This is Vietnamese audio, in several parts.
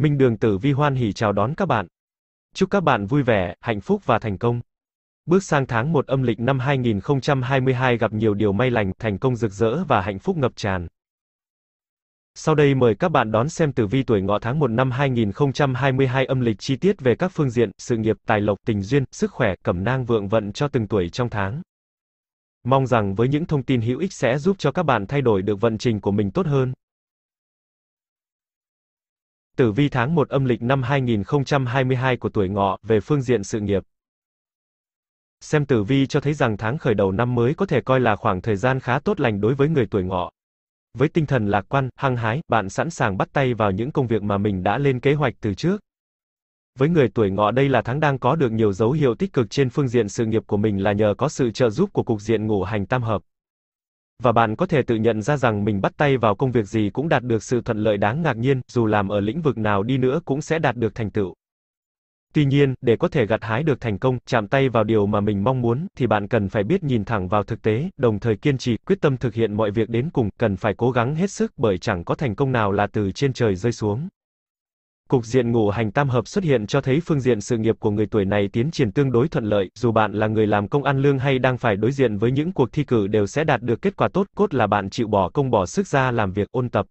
Minh Đường Tử Vi hoan hỉ chào đón các bạn. Chúc các bạn vui vẻ, hạnh phúc và thành công. Bước sang tháng 1 âm lịch năm 2022 gặp nhiều điều may lành, thành công rực rỡ và hạnh phúc ngập tràn. Sau đây mời các bạn đón xem tử vi tuổi ngọ tháng 1 năm 2022 âm lịch chi tiết về các phương diện, sự nghiệp, tài lộc, tình duyên, sức khỏe, cẩm nang vượng vận cho từng tuổi trong tháng. Mong rằng với những thông tin hữu ích sẽ giúp cho các bạn thay đổi được vận trình của mình tốt hơn. Tử vi tháng 1 âm lịch năm 2022 của tuổi ngọ về phương diện sự nghiệp. Xem tử vi cho thấy rằng tháng khởi đầu năm mới có thể coi là khoảng thời gian khá tốt lành đối với người tuổi ngọ. Với tinh thần lạc quan, hăng hái, bạn sẵn sàng bắt tay vào những công việc mà mình đã lên kế hoạch từ trước. Với người tuổi ngọ đây là tháng đang có được nhiều dấu hiệu tích cực trên phương diện sự nghiệp của mình là nhờ có sự trợ giúp của cục diện ngũ hành tam hợp và bạn có thể tự nhận ra rằng mình bắt tay vào công việc gì cũng đạt được sự thuận lợi đáng ngạc nhiên, dù làm ở lĩnh vực nào đi nữa cũng sẽ đạt được thành tựu. Tuy nhiên, để có thể gặt hái được thành công, chạm tay vào điều mà mình mong muốn, thì bạn cần phải biết nhìn thẳng vào thực tế, đồng thời kiên trì, quyết tâm thực hiện mọi việc đến cùng, cần phải cố gắng hết sức bởi chẳng có thành công nào là từ trên trời rơi xuống. Cục diện ngũ hành tam hợp xuất hiện cho thấy phương diện sự nghiệp của người tuổi này tiến triển tương đối thuận lợi, dù bạn là người làm công ăn lương hay đang phải đối diện với những cuộc thi cử đều sẽ đạt được kết quả tốt, cốt là bạn chịu bỏ công bỏ sức ra làm việc ôn tập.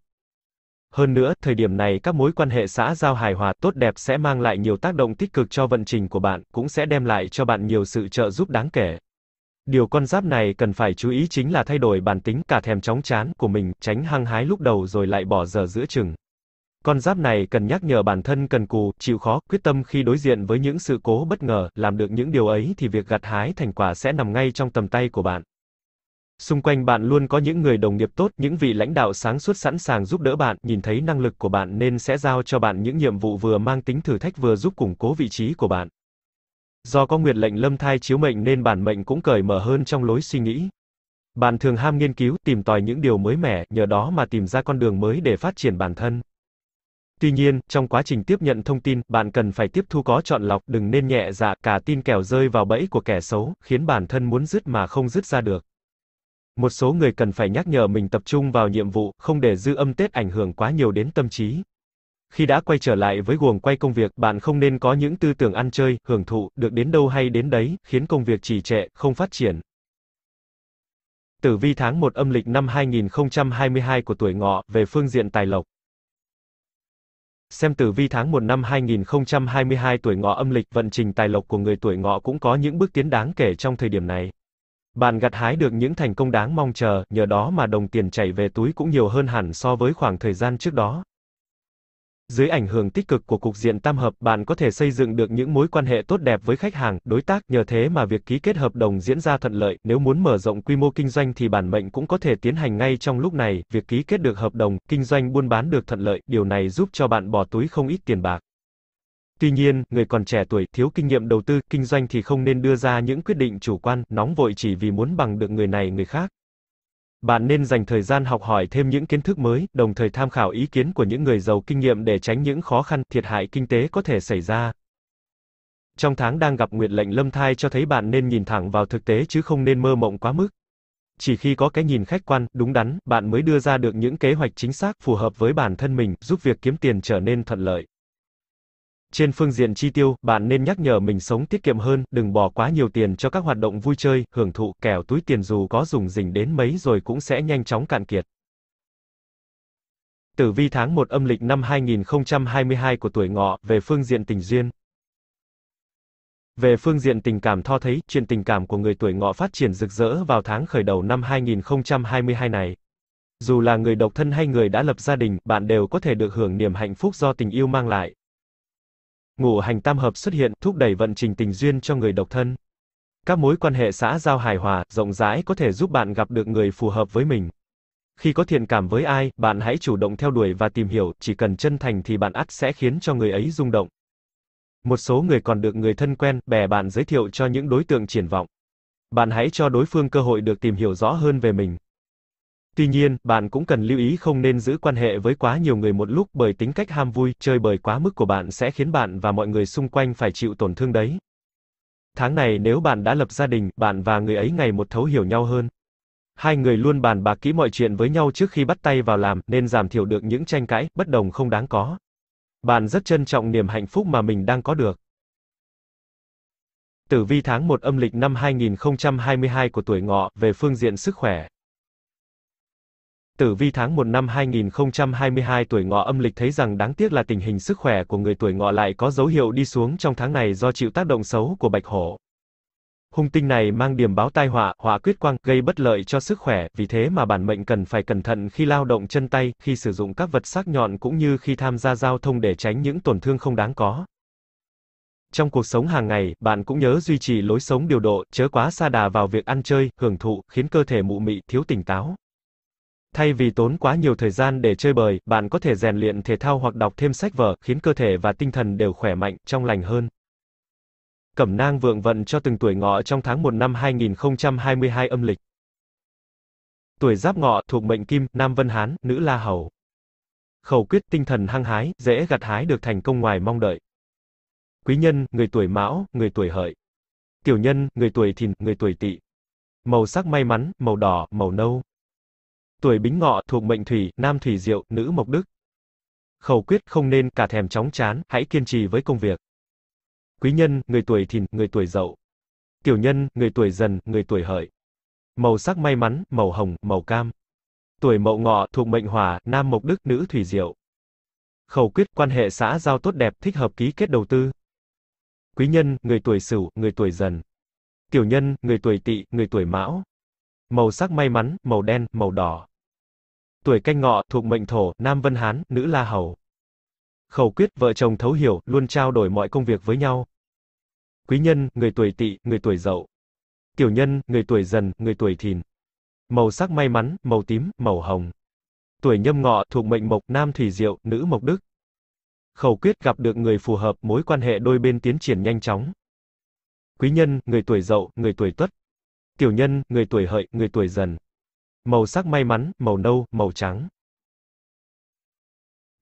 Hơn nữa, thời điểm này các mối quan hệ xã giao hài hòa tốt đẹp sẽ mang lại nhiều tác động tích cực cho vận trình của bạn, cũng sẽ đem lại cho bạn nhiều sự trợ giúp đáng kể. Điều con giáp này cần phải chú ý chính là thay đổi bản tính cả thèm chóng chán của mình, tránh hăng hái lúc đầu rồi lại bỏ dở giữa chừng. Con giáp này cần nhắc nhở bản thân cần cù, chịu khó, quyết tâm khi đối diện với những sự cố bất ngờ, làm được những điều ấy thì việc gặt hái thành quả sẽ nằm ngay trong tầm tay của bạn. Xung quanh bạn luôn có những người đồng nghiệp tốt, những vị lãnh đạo sáng suốt sẵn sàng giúp đỡ bạn, nhìn thấy năng lực của bạn nên sẽ giao cho bạn những nhiệm vụ vừa mang tính thử thách vừa giúp củng cố vị trí của bạn. Do có nguyệt lệnh lâm thai chiếu mệnh nên bản mệnh cũng cởi mở hơn trong lối suy nghĩ. Bạn thường ham nghiên cứu, tìm tòi những điều mới mẻ, nhờ đó mà tìm ra con đường mới để phát triển bản thân. Tuy nhiên, trong quá trình tiếp nhận thông tin, bạn cần phải tiếp thu có chọn lọc, đừng nên nhẹ dạ, cả tin kẻo rơi vào bẫy của kẻ xấu, khiến bản thân muốn dứt mà không dứt ra được. Một số người cần phải nhắc nhở mình tập trung vào nhiệm vụ, không để dư âm Tết ảnh hưởng quá nhiều đến tâm trí. Khi đã quay trở lại với guồng quay công việc, bạn không nên có những tư tưởng ăn chơi, hưởng thụ, được đến đâu hay đến đấy, khiến công việc trì trệ, không phát triển. Tử vi tháng 1 âm lịch năm 2022 của tuổi ngọ, về phương diện tài lộc xem tử vi tháng 1 năm 2022 tuổi ngọ âm lịch vận trình tài lộc của người tuổi ngọ cũng có những bước tiến đáng kể trong thời điểm này. Bạn gặt hái được những thành công đáng mong chờ, nhờ đó mà đồng tiền chảy về túi cũng nhiều hơn hẳn so với khoảng thời gian trước đó. Dưới ảnh hưởng tích cực của cục diện tam hợp, bạn có thể xây dựng được những mối quan hệ tốt đẹp với khách hàng, đối tác, nhờ thế mà việc ký kết hợp đồng diễn ra thuận lợi. Nếu muốn mở rộng quy mô kinh doanh thì bản mệnh cũng có thể tiến hành ngay trong lúc này, việc ký kết được hợp đồng, kinh doanh buôn bán được thuận lợi, điều này giúp cho bạn bỏ túi không ít tiền bạc. Tuy nhiên, người còn trẻ tuổi, thiếu kinh nghiệm đầu tư, kinh doanh thì không nên đưa ra những quyết định chủ quan, nóng vội chỉ vì muốn bằng được người này người khác. Bạn nên dành thời gian học hỏi thêm những kiến thức mới, đồng thời tham khảo ý kiến của những người giàu kinh nghiệm để tránh những khó khăn, thiệt hại kinh tế có thể xảy ra. Trong tháng đang gặp nguyệt lệnh lâm thai cho thấy bạn nên nhìn thẳng vào thực tế chứ không nên mơ mộng quá mức. Chỉ khi có cái nhìn khách quan, đúng đắn, bạn mới đưa ra được những kế hoạch chính xác phù hợp với bản thân mình, giúp việc kiếm tiền trở nên thuận lợi. Trên phương diện chi tiêu, bạn nên nhắc nhở mình sống tiết kiệm hơn, đừng bỏ quá nhiều tiền cho các hoạt động vui chơi, hưởng thụ, kẻo túi tiền dù có dùng dình đến mấy rồi cũng sẽ nhanh chóng cạn kiệt. Tử vi tháng 1 âm lịch năm 2022 của tuổi ngọ, về phương diện tình duyên. Về phương diện tình cảm tho thấy, chuyện tình cảm của người tuổi ngọ phát triển rực rỡ vào tháng khởi đầu năm 2022 này. Dù là người độc thân hay người đã lập gia đình, bạn đều có thể được hưởng niềm hạnh phúc do tình yêu mang lại ngũ hành tam hợp xuất hiện, thúc đẩy vận trình tình duyên cho người độc thân. Các mối quan hệ xã giao hài hòa, rộng rãi có thể giúp bạn gặp được người phù hợp với mình. Khi có thiện cảm với ai, bạn hãy chủ động theo đuổi và tìm hiểu, chỉ cần chân thành thì bạn ắt sẽ khiến cho người ấy rung động. Một số người còn được người thân quen, bè bạn giới thiệu cho những đối tượng triển vọng. Bạn hãy cho đối phương cơ hội được tìm hiểu rõ hơn về mình. Tuy nhiên, bạn cũng cần lưu ý không nên giữ quan hệ với quá nhiều người một lúc bởi tính cách ham vui, chơi bời quá mức của bạn sẽ khiến bạn và mọi người xung quanh phải chịu tổn thương đấy. Tháng này nếu bạn đã lập gia đình, bạn và người ấy ngày một thấu hiểu nhau hơn. Hai người luôn bàn bạc kỹ mọi chuyện với nhau trước khi bắt tay vào làm, nên giảm thiểu được những tranh cãi, bất đồng không đáng có. Bạn rất trân trọng niềm hạnh phúc mà mình đang có được. Tử vi tháng 1 âm lịch năm 2022 của tuổi ngọ, về phương diện sức khỏe, Tử vi tháng 1 năm 2022 tuổi ngọ âm lịch thấy rằng đáng tiếc là tình hình sức khỏe của người tuổi ngọ lại có dấu hiệu đi xuống trong tháng này do chịu tác động xấu của bạch hổ. Hung tinh này mang điểm báo tai họa, họa quyết quang, gây bất lợi cho sức khỏe, vì thế mà bản mệnh cần phải cẩn thận khi lao động chân tay, khi sử dụng các vật sắc nhọn cũng như khi tham gia giao thông để tránh những tổn thương không đáng có. Trong cuộc sống hàng ngày, bạn cũng nhớ duy trì lối sống điều độ, chớ quá xa đà vào việc ăn chơi, hưởng thụ, khiến cơ thể mụ mị, thiếu tỉnh táo. Thay vì tốn quá nhiều thời gian để chơi bời, bạn có thể rèn luyện thể thao hoặc đọc thêm sách vở, khiến cơ thể và tinh thần đều khỏe mạnh, trong lành hơn. Cẩm nang vượng vận cho từng tuổi ngọ trong tháng 1 năm 2022 âm lịch. Tuổi giáp ngọ thuộc mệnh kim, nam vân hán, nữ la hầu. Khẩu quyết tinh thần hăng hái, dễ gặt hái được thành công ngoài mong đợi. Quý nhân, người tuổi mão, người tuổi hợi. Tiểu nhân, người tuổi thìn, người tuổi tỵ. Màu sắc may mắn, màu đỏ, màu nâu tuổi bính ngọ thuộc mệnh thủy, nam thủy diệu, nữ mộc đức. Khẩu quyết không nên cả thèm chóng chán, hãy kiên trì với công việc. Quý nhân, người tuổi thìn, người tuổi dậu. Tiểu nhân, người tuổi dần, người tuổi hợi. Màu sắc may mắn, màu hồng, màu cam. Tuổi mậu ngọ thuộc mệnh hỏa, nam mộc đức, nữ thủy diệu. Khẩu quyết quan hệ xã giao tốt đẹp, thích hợp ký kết đầu tư. Quý nhân, người tuổi sửu, người tuổi dần. Tiểu nhân, người tuổi tỵ, người tuổi mão. Màu sắc may mắn, màu đen, màu đỏ. Tuổi canh ngọ, thuộc mệnh thổ, nam vân hán, nữ la hầu. Khẩu quyết, vợ chồng thấu hiểu, luôn trao đổi mọi công việc với nhau. Quý nhân, người tuổi tỵ, người tuổi dậu. Tiểu nhân, người tuổi dần, người tuổi thìn. Màu sắc may mắn, màu tím, màu hồng. Tuổi nhâm ngọ, thuộc mệnh mộc, nam thủy diệu, nữ mộc đức. Khẩu quyết gặp được người phù hợp, mối quan hệ đôi bên tiến triển nhanh chóng. Quý nhân, người tuổi dậu, người tuổi tuất. Tiểu nhân, người tuổi hợi, người tuổi dần. Màu sắc may mắn, màu nâu, màu trắng.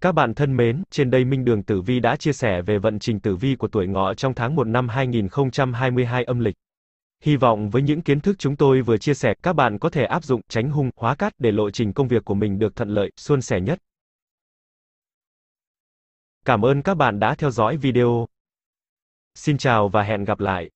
Các bạn thân mến, trên đây Minh Đường Tử Vi đã chia sẻ về vận trình tử vi của tuổi ngọ trong tháng 1 năm 2022 âm lịch. Hy vọng với những kiến thức chúng tôi vừa chia sẻ, các bạn có thể áp dụng tránh hung, hóa cát để lộ trình công việc của mình được thuận lợi, suôn sẻ nhất. Cảm ơn các bạn đã theo dõi video. Xin chào và hẹn gặp lại.